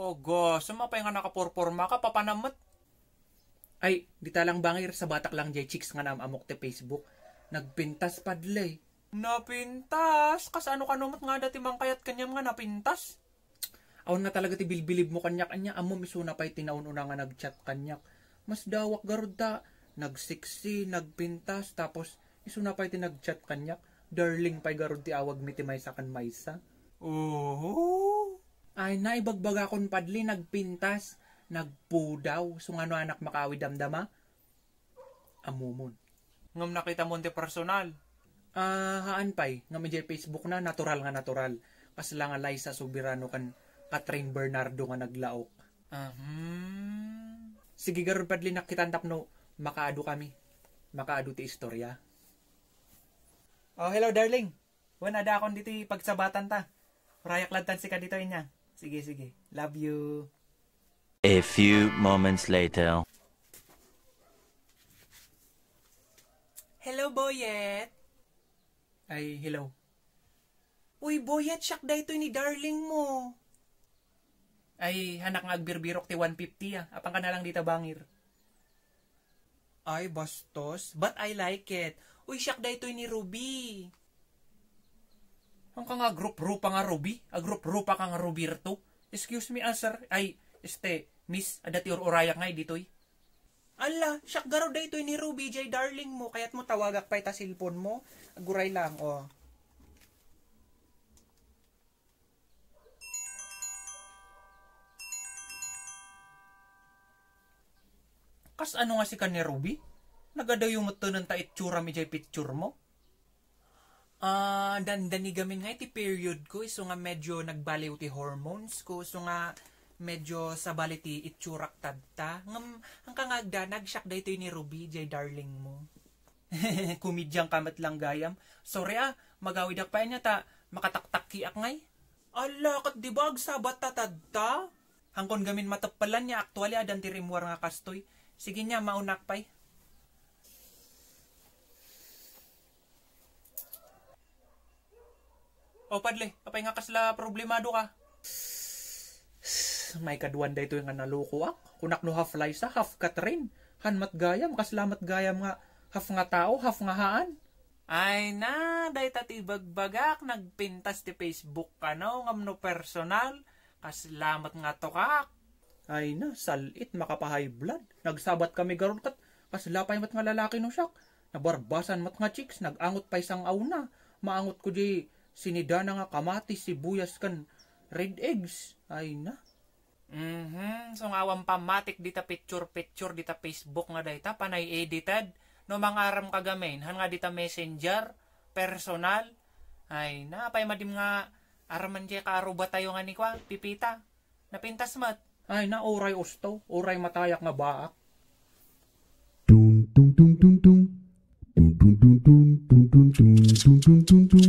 Ogo, oh, sumapay nga nakaporporma ka, papanamat. Ay, di talang bangir sa batak lang jay chicks nga naamok te Facebook. Nagpintas padlay. Eh. Napintas? Kas ano kanumot nga dati mang kayat kanyam nga napintas? Awan na talaga ti bilbilib mo kanyak kanya amo miso na pa'y tinaununa nga nagchat kanyak. Mas dawak garod ta, nagsiksi, nagpintas, tapos iso na pa'y tinagchat kanyak. Darling pa'y garud ti awag mi ti maysa kan maysa. Oh, ay naibagbaga kon padli nagpintas nagpudaw so ngano anak makawi damdama amumon ngam nakita mo ti personal ah uh, haan pay nga medyo Facebook na natural nga natural kas lang alay sa Subirano kan Catherine Bernardo nga naglaok ah hmm. sige garon padli nakita tapno makaado kami makaado ti istorya oh hello darling Wan ada akon dito pagsabatan ta. Rayak ladan si ka dito inya. Sige, sige. Love you. A few moments later. Hello, Boyet. Ay, hello. Uy, Boyet, siyak da ito ni darling mo. Ay, hanak nga agbirbirok ti 150 ah. Apang ka na lang dita bangir. Ay, bastos. But I like it. Uy, siyak da ito ni Ruby. Ang ka nga group-rupa nga Ruby? A ah, group-rupa ka nga Roberto? Excuse me, answer. Ah, Ay, este, miss, adati ah, or orayak nga eh, ditoy. Ala, siyak garo da ito'y ni Ruby J. Darling mo, kaya't mo tawagak pa ita silpon mo. Aguray lang, oh. Kas ano nga si ka ni Ruby? Nagadaw yung matunan ta itsura mi J. picture mo? uh, dan danigamin nga iti period ko so nga medyo nagbaliw ti hormones ko so nga medyo sa baliti itsurak tadta ngam ang kangagda nagsyak da ito ni Ruby jay darling mo kumidyang kamat lang gayam sorry ah magawidak pa niya ta makataktak kiak ngay ala kat di ba agsabat tatadta hangkon gamin matapalan niya actually adan ah, ti rimwar nga kastoy sige niya maunak pay O oh, padle, apay nga kasla problemado ka. May kaduan da ito yung naluko ak. Ah. Kunak no half life sa ah. half katrin. Han matgayam, kaslamat gayam nga half nga tao, half nga haan. Ay na, day tatibagbagak, nagpintas ti Facebook ka no, ngam no personal, kaslamat nga to kak. Ay na, salit, makapahay blood. Nagsabat kami garon kat, kaslapay mat nga lalaki no siyak. Nabarbasan mat nga chicks, nagangot pa isang aw Maangot ko di, sinida na nga si Buyas kan red eggs. Ay na. Mhm, so nga awang pamatik dita picture-picture dita Facebook nga dayta panay edited no mangaram kagamen han nga dita Messenger personal ay na pay madim nga araman ka karuba tayo nga ni kwa pipita napintas mat ay na oray usto oray matayak nga baak tung tung tung tung tung tung tung tung tung tung tung tung tung tung